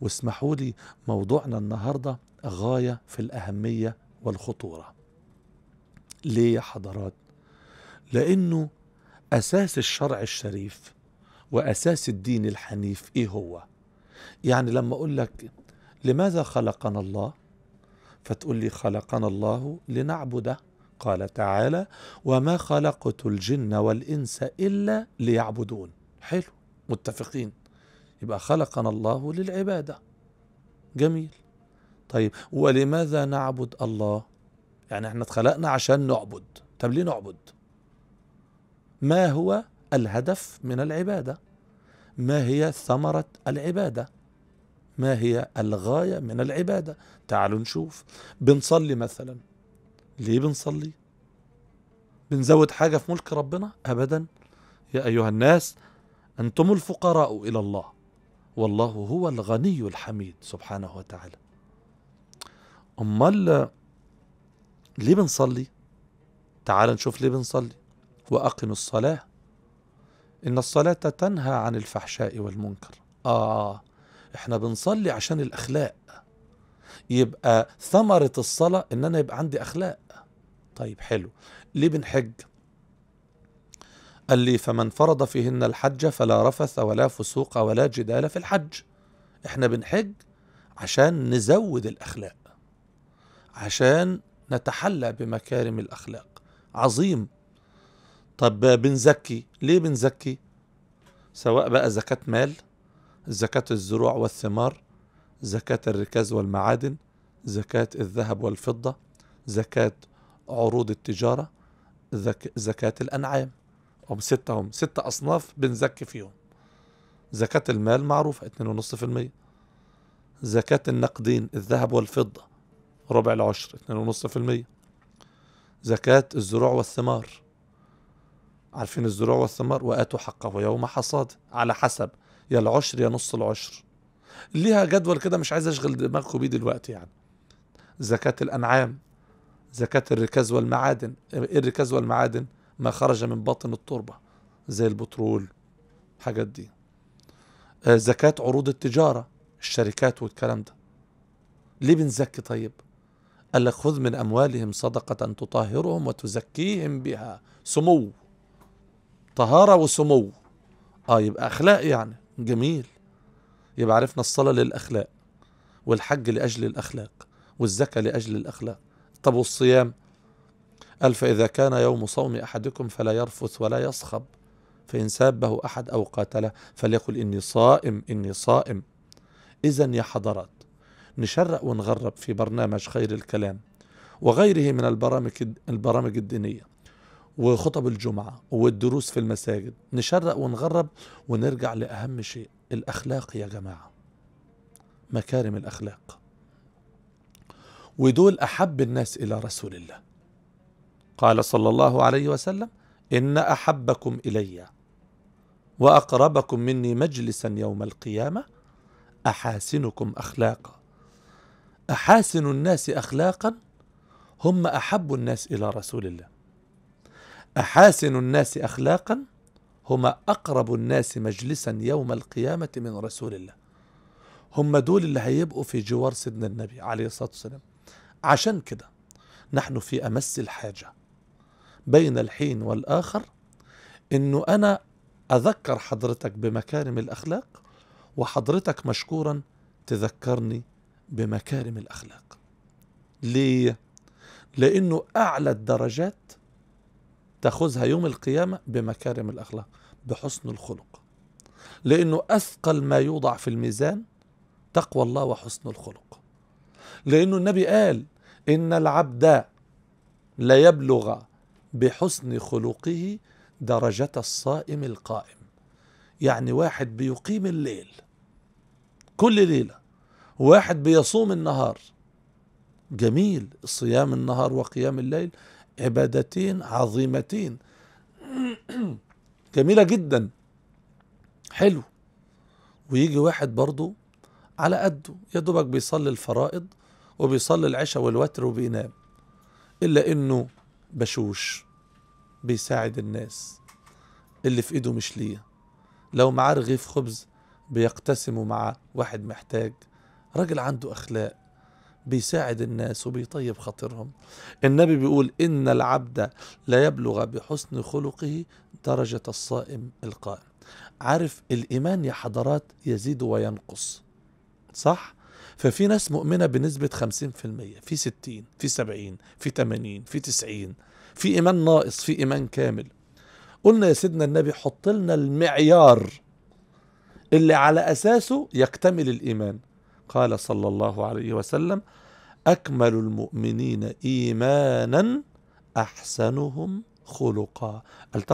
واسمحوا لي موضوعنا النهارده غايه في الاهميه والخطوره. ليه يا حضرات؟ لانه اساس الشرع الشريف واساس الدين الحنيف ايه هو؟ يعني لما اقول لك لماذا خلقنا الله؟ فتقول لي خلقنا الله لنعبده قال تعالى وما خلقت الجن والانس الا ليعبدون حلو متفقين يبقى خلقنا الله للعبادة جميل طيب ولماذا نعبد الله يعني احنا اتخلقنا عشان نعبد طب ليه نعبد ما هو الهدف من العبادة ما هي ثمرة العبادة ما هي الغاية من العبادة تعالوا نشوف بنصلي مثلا ليه بنصلي بنزود حاجة في ملك ربنا أبدا يا أيها الناس أنتم الفقراء إلى الله والله هو الغني الحميد سبحانه وتعالى امال ليه بنصلي تعال نشوف ليه بنصلي واقنوا الصلاه ان الصلاه تنهى عن الفحشاء والمنكر اه احنا بنصلي عشان الاخلاق يبقى ثمره الصلاه ان انا يبقى عندي اخلاق طيب حلو ليه بنحج قال لي فمن فرض فيهن الحج فلا رفث ولا فسوق ولا جدال في الحج احنا بنحج عشان نزود الأخلاق عشان نتحلى بمكارم الأخلاق عظيم طب بنزكي ليه بنزكي سواء بقى زكاة مال زكاة الزروع والثمار زكاة الركاز والمعادن زكاة الذهب والفضة زكاة عروض التجارة زكاة الأنعام هم ستة هم ستة أصناف بنزكي فيهم زكاة المال معروفة 2.5% زكاة النقدين الذهب والفضة ربع العشر 2.5% زكاة الزروع والثمار عارفين الزروع والثمار وآتوا حقه يوم حصاد على حسب يا العشر يا نص العشر ليها جدول كده مش عايز أشغل دماغكم بيه دلوقتي يعني زكاة الأنعام زكاة الركاز والمعادن إيه الركاز والمعادن ما خرج من باطن التربة زي البترول حاجات دي آه، زكاة عروض التجارة الشركات والكلام ده ليه بنزكي طيب قال لك خذ من أموالهم صدقة تطهرهم وتزكيهم بها سمو طهارة وسمو اه يبقى أخلاق يعني جميل يبقى عرفنا الصلاة للأخلاق والحج لأجل الأخلاق والزكاة لأجل الأخلاق طب والصيام قال فإذا كان يوم صوم أحدكم فلا يرفث ولا يصخب فإن سابه أحد أو قاتله فليقل إني صائم إني صائم إذا يا حضرات نشرق ونغرب في برنامج خير الكلام وغيره من البرامج البرامج الدينيه وخطب الجمعه والدروس في المساجد نشرق ونغرب ونرجع لاهم شيء الاخلاق يا جماعه مكارم الاخلاق ودول احب الناس الى رسول الله قال صلى الله عليه وسلم إن أحبكم إلي وأقربكم مني مجلسا يوم القيامة أحاسنكم أخلاقا أحاسن الناس أخلاقا هم أحب الناس إلى رسول الله أحاسن الناس أخلاقا هم أقرب الناس مجلسا يوم القيامة من رسول الله هم دول اللي هيبقوا في جوار سيدنا النبي عليه الصلاة والسلام عشان كده نحن في أمس الحاجة بين الحين والآخر أنه أنا أذكر حضرتك بمكارم الأخلاق وحضرتك مشكورا تذكرني بمكارم الأخلاق ليه؟ لأنه أعلى الدرجات تأخذها يوم القيامة بمكارم الأخلاق بحسن الخلق لأنه أثقل ما يوضع في الميزان تقوى الله وحسن الخلق لأنه النبي قال إن العبد لا يبلغ بحسن خلقه درجة الصائم القائم يعني واحد بيقيم الليل كل ليلة واحد بيصوم النهار جميل صيام النهار وقيام الليل عبادتين عظيمتين جميلة جدا حلو ويجي واحد برضه على قده يا دوبك بيصلي الفرائض وبيصلي العشاء والوتر وبينام إلا إنه بشوش بيساعد الناس اللي في ايده مش ليه لو معاه رغيف خبز بيقتسمه مع واحد محتاج راجل عنده اخلاق بيساعد الناس وبيطيب خاطرهم النبي بيقول ان العبد لا يبلغ بحسن خلقه درجه الصائم القائم عارف الايمان يا حضرات يزيد وينقص صح ففي ناس مؤمنه بنسبه 50% في 60 في 70 في 80 في 90 في إيمان ناقص في إيمان كامل قلنا يا سيدنا النبي حط لنا المعيار اللي على أساسه يكتمل الإيمان قال صلى الله عليه وسلم أكمل المؤمنين إيمانا أحسنهم خلقا